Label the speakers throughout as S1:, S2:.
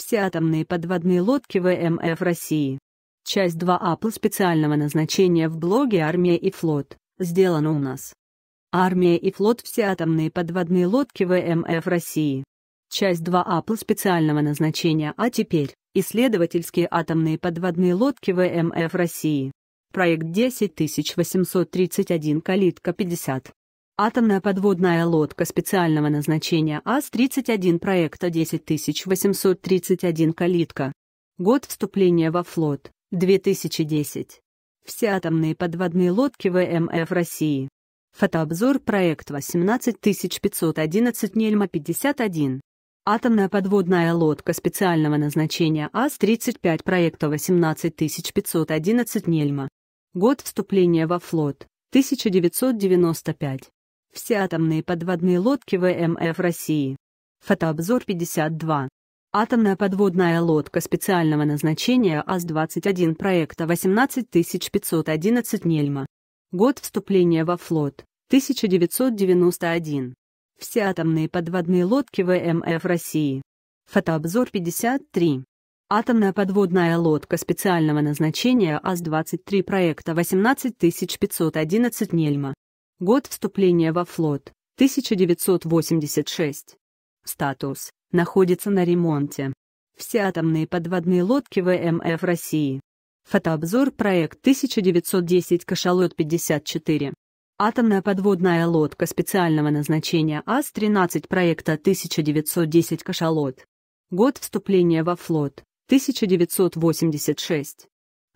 S1: Все атомные подводные лодки ВМФ России. Часть 2 АПЛ специального назначения в блоге «Армия и флот» Сделано у нас. Армия и флот все атомные подводные лодки ВМФ России. Часть 2 АПЛ специального назначения А теперь исследовательские атомные подводные лодки ВМФ России. Проект 10831 калитка 50. Атомная подводная лодка специального назначения АС-31 проекта 10831 «Калитка». Год вступления во флот – 2010. Все атомные подводные лодки ВМФ России. Фотообзор проект 18511 Нельма 51. Атомная подводная лодка специального назначения АС-35 проекта 18511 Нельма. Год вступления во флот – 1995. Все атомные подводные лодки ВМФ России. Фотообзор 52. Атомная подводная лодка специального назначения АЗ-21 проекта 18511 Нельма. Год вступления во флот – 1991. Все атомные подводные лодки ВМФ России. Фотообзор 53. Атомная подводная лодка специального назначения АЗ-23 проекта 18511 Нельма. Год вступления во флот – 1986. Статус – находится на ремонте. Все атомные подводные лодки ВМФ России. Фотообзор проект 1910 Кашалот 54. Атомная подводная лодка специального назначения АС-13 проекта 1910 Кашалот. Год вступления во флот – 1986.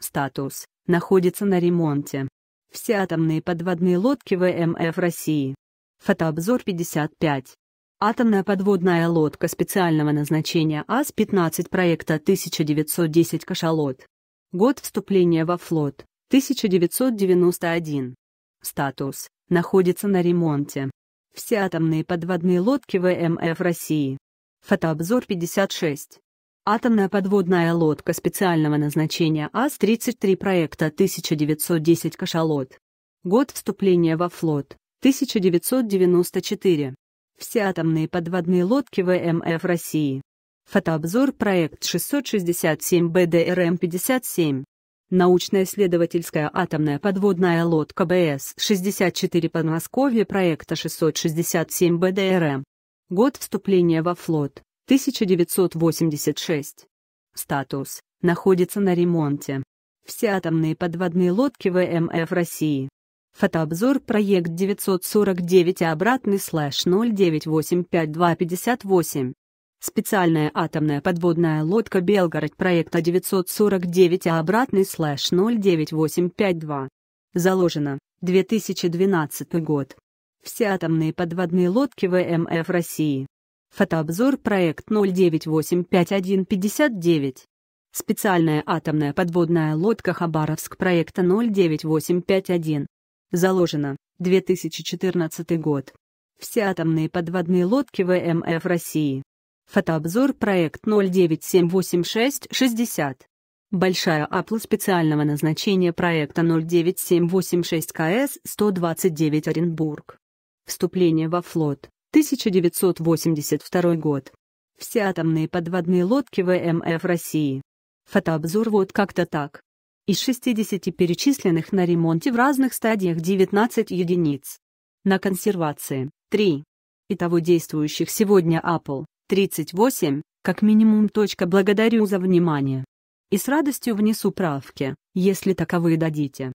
S1: Статус – находится на ремонте. Все атомные подводные лодки ВМФ России. Фотообзор 55. Атомная подводная лодка специального назначения АС-15 проекта 1910 «Кашалот». Год вступления во флот – 1991. Статус – находится на ремонте. Все атомные подводные лодки ВМФ России. Фотообзор 56. Атомная подводная лодка специального назначения АС-33 проекта 1910 «Кашалот». Год вступления во флот – 1994. Все атомные подводные лодки ВМФ России. Фотообзор проект 667 БДРМ-57. Научно-исследовательская атомная подводная лодка БС-64 Подмосковье проекта 667 БДРМ. Год вступления во флот 1986. Статус. Находится на ремонте. Все атомные подводные лодки ВМФ России. Фотообзор проект 949 и обратный слэш 0985 Специальная атомная подводная лодка Белгород проекта 949 и обратный слэш 09852. Заложено, 2012 год. Все атомные подводные лодки ВМФ России. Фотообзор проект 0985159. Специальная атомная подводная лодка Хабаровск проекта 09851. Заложена 2014 год. Все атомные подводные лодки ВМФ России. Фотообзор проект 0978660. Большая апла специального назначения проекта 09786КС-129 Оренбург. Вступление во флот. 1982 год. Все атомные подводные лодки ВМФ России. Фотообзор вот как-то так. Из 60 перечисленных на ремонте в разных стадиях 19 единиц. На консервации – 3. Итого действующих сегодня Apple – 38, как минимум. Точка. Благодарю за внимание. И с радостью внесу правки, если таковые дадите.